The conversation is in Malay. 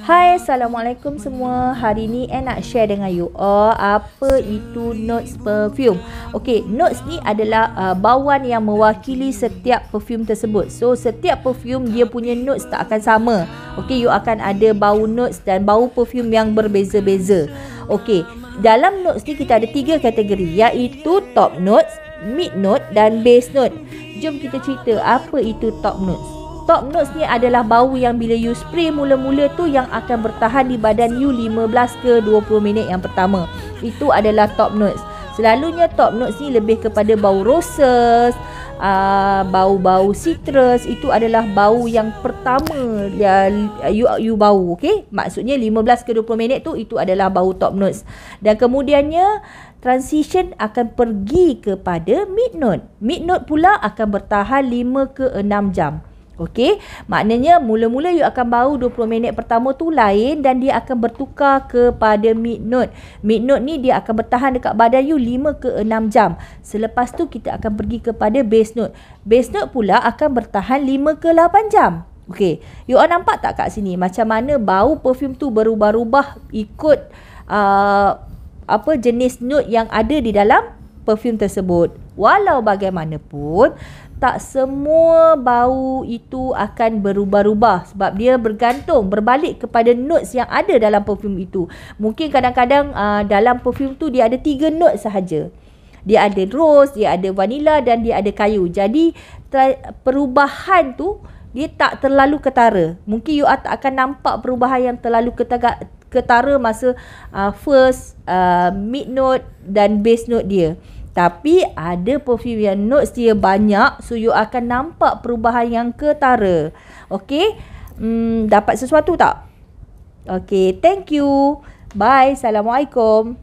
Hai Assalamualaikum semua Hari ni I nak share dengan you all uh, Apa itu notes perfume Okay notes ni adalah uh, Bauan yang mewakili setiap perfume tersebut So setiap perfume dia punya notes tak akan sama Okay you akan ada bau notes Dan bau perfume yang berbeza-beza Okay dalam notes ni kita ada tiga kategori Iaitu top notes, mid note dan base note Jom kita cerita apa itu top notes top notes ni adalah bau yang bila you spray mula-mula tu yang akan bertahan di badan you 15 ke 20 minit yang pertama. Itu adalah top notes. Selalunya top notes ni lebih kepada bau roses, uh, bau-bau citrus. Itu adalah bau yang pertama you, you bau. Okay? Maksudnya 15 ke 20 minit tu itu adalah bau top notes. Dan kemudiannya transition akan pergi kepada mid note. Mid note pula akan bertahan 5 ke 6 jam. Okey, maknanya mula-mula you akan bau 20 minit pertama tu lain dan dia akan bertukar kepada mid note. Mid note ni dia akan bertahan dekat badan you 5 ke 6 jam. Selepas tu kita akan pergi kepada base note. Base note pula akan bertahan 5 ke 8 jam. Okey, you all nampak tak kat sini macam mana bau perfume tu berubah-ubah ikut uh, apa jenis note yang ada di dalam perfume tersebut. Walau bagaimanapun, tak semua bau itu akan berubah-ubah sebab dia bergantung berbalik kepada notes yang ada dalam perfume itu. Mungkin kadang-kadang uh, dalam perfume tu dia ada tiga notes sahaja. Dia ada rose, dia ada vanila dan dia ada kayu. Jadi perubahan tu dia tak terlalu ketara. Mungkin you tak akan nampak perubahan yang terlalu ketara ketara masa uh, first uh, mid note dan base note dia. Tapi ada perfume yang notes dia banyak So you akan nampak perubahan yang ketara Okay hmm, Dapat sesuatu tak? Okay thank you Bye Assalamualaikum